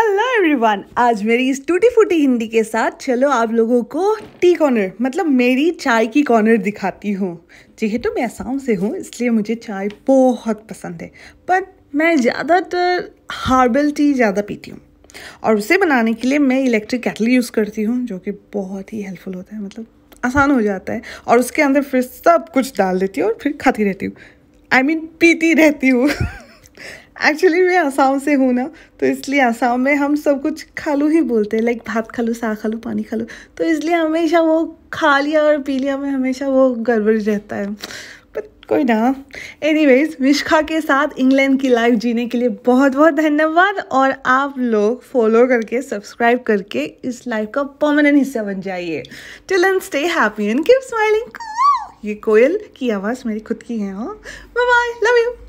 hello everyone आज मेरी इस टूटी फूटी हिंदी के साथ चलो आप लोगों को टी कॉर्नर मतलब मेरी चाय की कॉर्नर दिखाती हूँ जी हाँ, तो मैं आसाम से हूँ इसलिए मुझे चाय बहुत पसंद है पर मैं ज़्यादातर हार्बल टी ज़्यादा पीती हूँ और उसे बनाने के लिए मैं इलेक्ट्रिक कैटल यूज़ करती हूँ जो कि बहुत ही हेल्पफुल होता है मतलब आसान हो जाता है और उसके अंदर फिर सब कुछ डाल देती हूँ और फिर खाती रहती हूँ आई I मीन mean, पीती रहती हूँ एक्चुअली मैं आसाम से हूँ ना तो इसलिए आसाम में हम सब कुछ खालू ही बोलते हैं लाइक भात खालू खा खालू पानी खालू तो इसलिए हमेशा वो खा लिया और पी लिया में हमेशा वो गड़बड़ रहता है बट कोई ना एनी वेज विश्खा के साथ इंग्लैंड की लाइफ जीने के लिए बहुत बहुत धन्यवाद और आप लोग फॉलो करके सब्सक्राइब करके इस लाइफ का परमानेंट हिस्सा बन जाइए till end stay happy and keep smiling ये कोयल की आवाज़ मेरी खुद की है हाँ बाय लव यू